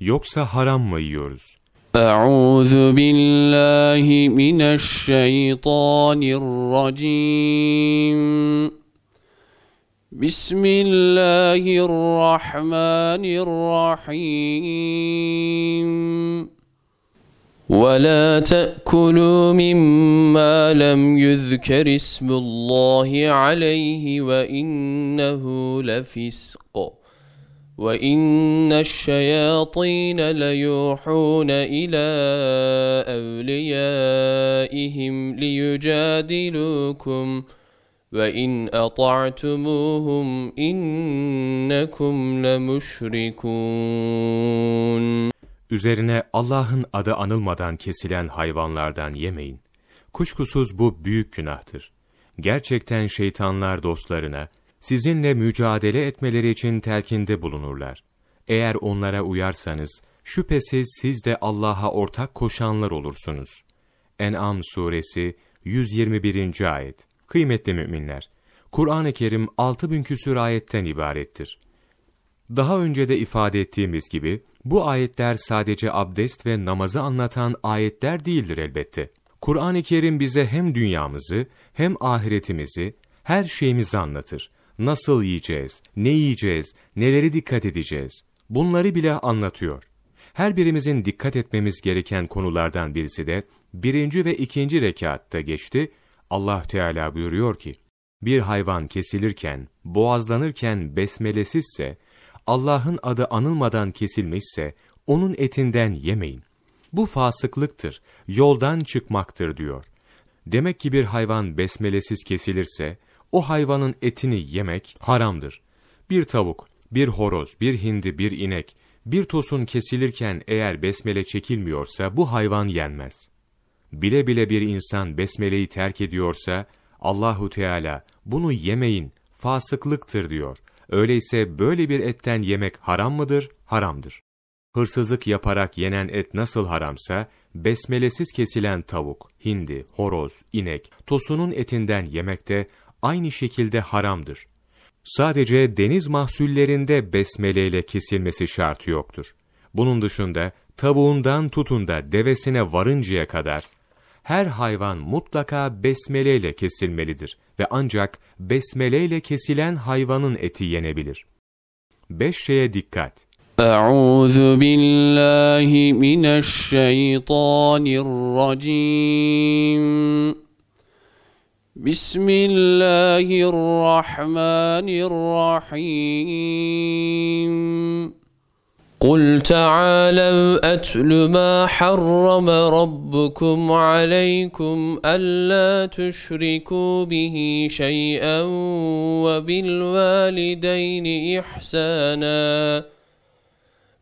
yoksa haram mı yiyoruz? Euzu billahi mineşşeytanirracim. Bismillahirrahmanirrahim. ولا تاكلوا مما لم يذكر اسم الله عليه وانه لفسق وان الشياطين ليوحون الى اوليائهم ليجادلوكم وان اطعتموهم انكم لمشركون Üzerine Allah'ın adı anılmadan kesilen hayvanlardan yemeyin. Kuşkusuz bu büyük günahtır. Gerçekten şeytanlar dostlarına, sizinle mücadele etmeleri için telkinde bulunurlar. Eğer onlara uyarsanız, şüphesiz siz de Allah'a ortak koşanlar olursunuz. En'am suresi 121. ayet. Kıymetli müminler, Kur'an-ı Kerim 6000 küsur ayetten ibarettir. Daha önce de ifade ettiğimiz gibi, bu ayetler sadece abdest ve namazı anlatan ayetler değildir elbette. Kur'an-ı Kerim bize hem dünyamızı, hem ahiretimizi, her şeyimizi anlatır nasıl yiyeceğiz, ne yiyeceğiz, neleri dikkat edeceğiz bunları bile anlatıyor. Her birimizin dikkat etmemiz gereken konulardan birisi de birinci ve ikinci rekatta geçti. Allah Teala buyuruyor ki, bir hayvan kesilirken, boğazlanırken besmelesizse, Allah'ın adı anılmadan kesilmişse, onun etinden yemeyin. Bu fasıklıktır, yoldan çıkmaktır diyor. Demek ki bir hayvan besmelesiz kesilirse, o hayvanın etini yemek haramdır. Bir tavuk, bir horoz, bir hindi, bir inek, bir tosun kesilirken eğer besmele çekilmiyorsa bu hayvan yenmez. Bile bile bir insan besmeleyi terk ediyorsa Allahu Teala bunu yemeyin, fasıklıktır diyor. Öyleyse böyle bir etten yemek haram mıdır? Haramdır. Hırsızlık yaparak yenen et nasıl haramsa, besmelesiz kesilen tavuk, hindi, horoz, inek, tosunun etinden yemek de aynı şekilde haramdır. Sadece deniz mahsullerinde besmeleyle kesilmesi şartı yoktur. Bunun dışında tavuğundan tutun da devesine varıncaya kadar her hayvan mutlaka besmeleyle kesilmelidir ve ancak besmeleyle kesilen hayvanın eti yenebilir. Beş şeye dikkat. Euzu billahi mineşşeytanirracim. بسم الله الرحمن الرحيم قل تعالوا أتل ما حرم ربكم عليكم ألا تشركوا به شيئا وبالوالدين إحساناً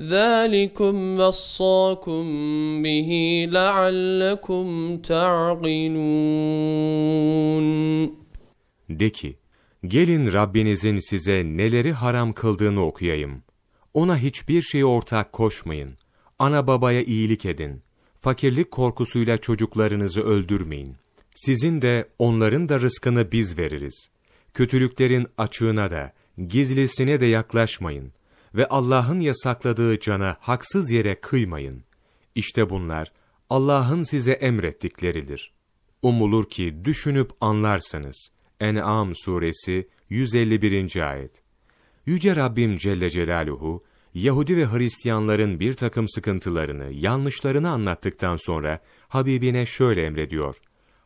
ذَلِكُمْ وَصَّاكُمْ بِهِ لَعَلَّكُمْ تَعْقِلُونَ De ki, gelin Rabbinizin size neleri haram kıldığını okuyayım. Ona hiçbir şeyi ortak koşmayın. Ana babaya iyilik edin. Fakirlik korkusuyla çocuklarınızı öldürmeyin. Sizin de onların da rızkını biz veririz. Kötülüklerin açığına da, gizlisine de yaklaşmayın ve Allah'ın yasakladığı cana haksız yere kıymayın. İşte bunlar Allah'ın size emrettikleridir. Umulur ki düşünüp anlarsınız. En'am suresi 151. ayet. Yüce Rabbim Celle Celaluhu, Yahudi ve Hristiyanların bir takım sıkıntılarını, yanlışlarını anlattıktan sonra Habibine şöyle emrediyor.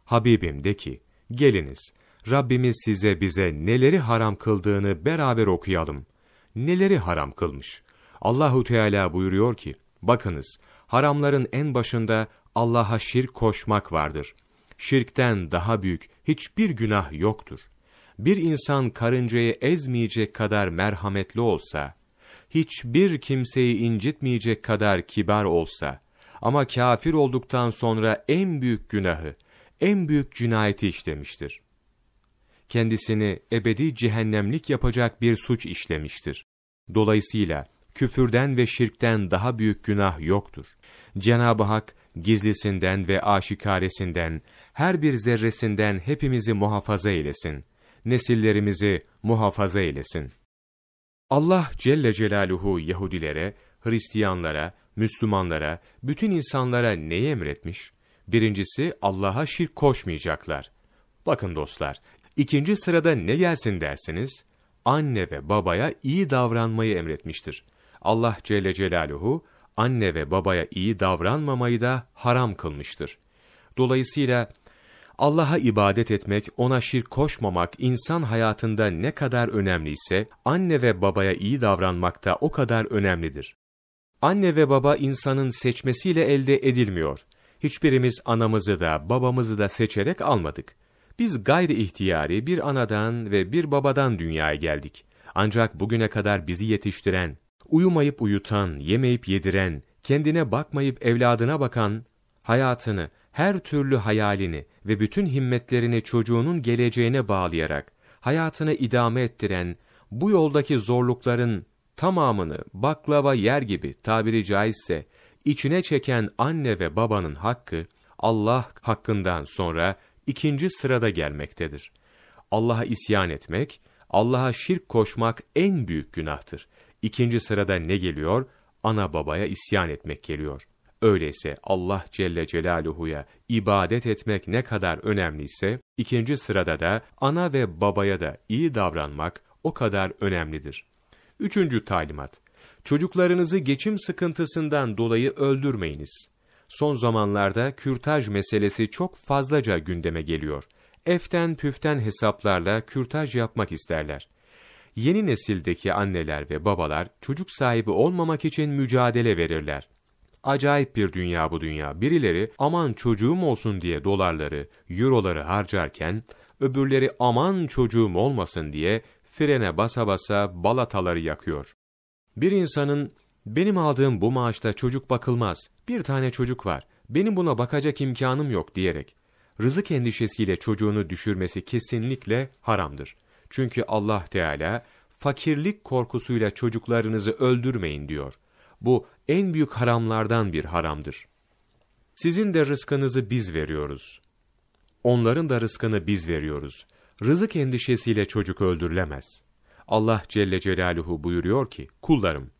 Habibim de ki, geliniz, Rabbimiz size bize neleri haram kıldığını beraber okuyalım.'' neleri haram kılmış? Allahu Teala buyuruyor ki: Bakınız, haramların en başında Allah'a şirk koşmak vardır. Şirkten daha büyük hiçbir günah yoktur. Bir insan karıncayı ezmeyecek kadar merhametli olsa, hiçbir kimseyi incitmeyecek kadar kibar olsa ama kafir olduktan sonra en büyük günahı, en büyük cinayeti işlemiştir. Kendisini ebedi cehennemlik yapacak bir suç işlemiştir. Dolayısıyla küfürden ve şirkten daha büyük günah yoktur. Cenab-ı Hak gizlisinden ve aşikaresinden, her bir zerresinden hepimizi muhafaza eylesin. Nesillerimizi muhafaza eylesin. Allah Celle Celaluhu Yahudilere, Hristiyanlara, Müslümanlara, bütün insanlara neyi emretmiş? Birincisi Allah'a şirk koşmayacaklar. Bakın dostlar, ikinci sırada ne gelsin dersiniz? anne ve babaya iyi davranmayı emretmiştir. Allah Celle Celaluhu, anne ve babaya iyi davranmamayı da haram kılmıştır. Dolayısıyla Allah'a ibadet etmek, ona şirk koşmamak insan hayatında ne kadar önemliyse, anne ve babaya iyi davranmak da o kadar önemlidir. Anne ve baba insanın seçmesiyle elde edilmiyor. Hiçbirimiz anamızı da babamızı da seçerek almadık. Biz gayri ihtiyari bir anadan ve bir babadan dünyaya geldik. Ancak bugüne kadar bizi yetiştiren, uyumayıp uyutan, yemeyip yediren, kendine bakmayıp evladına bakan, hayatını, her türlü hayalini ve bütün himmetlerini çocuğunun geleceğine bağlayarak, hayatını idame ettiren, bu yoldaki zorlukların tamamını baklava yer gibi tabiri caizse, içine çeken anne ve babanın hakkı, Allah hakkından sonra ikinci sırada gelmektedir. Allah'a isyan etmek, Allah'a şirk koşmak en büyük günahtır. İkinci sırada ne geliyor? Ana babaya isyan etmek geliyor. Öyleyse Allah Celle Celaluhu'ya ibadet etmek ne kadar önemliyse, ikinci sırada da ana ve babaya da iyi davranmak o kadar önemlidir. Üçüncü talimat, çocuklarınızı geçim sıkıntısından dolayı öldürmeyiniz. Son zamanlarda kürtaj meselesi çok fazlaca gündeme geliyor. Eften püften hesaplarla kürtaj yapmak isterler. Yeni nesildeki anneler ve babalar çocuk sahibi olmamak için mücadele verirler. Acayip bir dünya bu dünya. Birileri aman çocuğum olsun diye dolarları, euroları harcarken, öbürleri aman çocuğum olmasın diye frene basa basa balataları yakıyor. Bir insanın benim aldığım bu maaşta çocuk bakılmaz. Bir tane çocuk var. Benim buna bakacak imkanım yok diyerek rızık endişesiyle çocuğunu düşürmesi kesinlikle haramdır. Çünkü Allah Teala fakirlik korkusuyla çocuklarınızı öldürmeyin diyor. Bu en büyük haramlardan bir haramdır. Sizin de rızkınızı biz veriyoruz. Onların da rızkını biz veriyoruz. Rızık endişesiyle çocuk öldürülemez. Allah Celle Celaluhu buyuruyor ki, kullarım,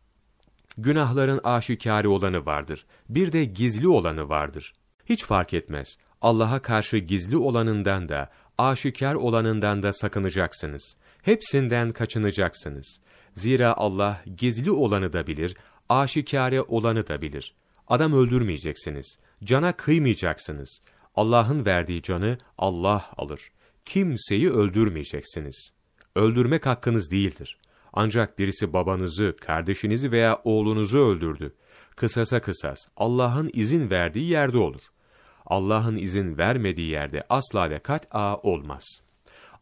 Günahların aşikari olanı vardır. Bir de gizli olanı vardır. Hiç fark etmez. Allah'a karşı gizli olanından da, aşikar olanından da sakınacaksınız. Hepsinden kaçınacaksınız. Zira Allah gizli olanı da bilir, aşikare olanı da bilir. Adam öldürmeyeceksiniz. Cana kıymayacaksınız. Allah'ın verdiği canı Allah alır. Kimseyi öldürmeyeceksiniz. Öldürmek hakkınız değildir. Ancak birisi babanızı, kardeşinizi veya oğlunuzu öldürdü. Kısasa kısas, Allah'ın izin verdiği yerde olur. Allah'ın izin vermediği yerde asla ve kat'a olmaz.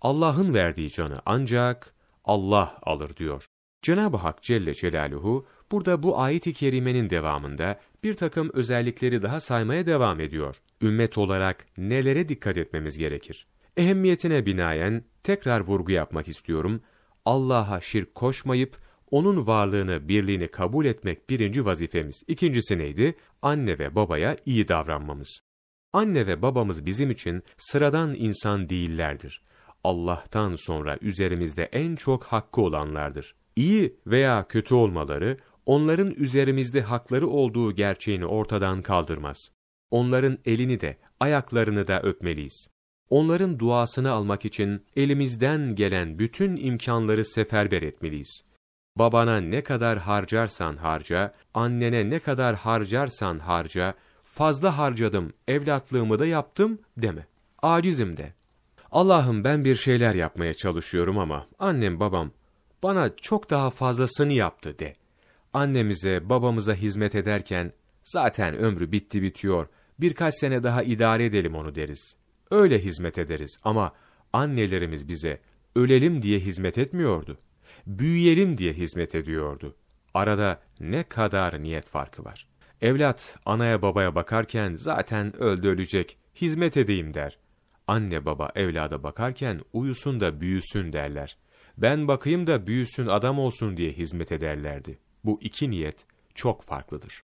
Allah'ın verdiği canı ancak Allah alır diyor. Cenab-ı Hak Celle Celaluhu burada bu ayet-i kerimenin devamında bir takım özellikleri daha saymaya devam ediyor. Ümmet olarak nelere dikkat etmemiz gerekir? Ehemmiyetine binaen tekrar vurgu yapmak istiyorum. Allah'a şirk koşmayıp onun varlığını, birliğini kabul etmek birinci vazifemiz. İkincisi neydi? Anne ve babaya iyi davranmamız. Anne ve babamız bizim için sıradan insan değillerdir. Allah'tan sonra üzerimizde en çok hakkı olanlardır. İyi veya kötü olmaları onların üzerimizde hakları olduğu gerçeğini ortadan kaldırmaz. Onların elini de ayaklarını da öpmeliyiz. Onların duasını almak için elimizden gelen bütün imkanları seferber etmeliyiz. Babana ne kadar harcarsan harca, annene ne kadar harcarsan harca, fazla harcadım, evlatlığımı da yaptım deme. Acizim de. Allah'ım ben bir şeyler yapmaya çalışıyorum ama annem babam bana çok daha fazlasını yaptı de. Annemize babamıza hizmet ederken zaten ömrü bitti bitiyor birkaç sene daha idare edelim onu deriz öyle hizmet ederiz ama annelerimiz bize ölelim diye hizmet etmiyordu. Büyüyelim diye hizmet ediyordu. Arada ne kadar niyet farkı var. Evlat anaya babaya bakarken zaten öldü ölecek, hizmet edeyim der. Anne baba evlada bakarken uyusun da büyüsün derler. Ben bakayım da büyüsün adam olsun diye hizmet ederlerdi. Bu iki niyet çok farklıdır.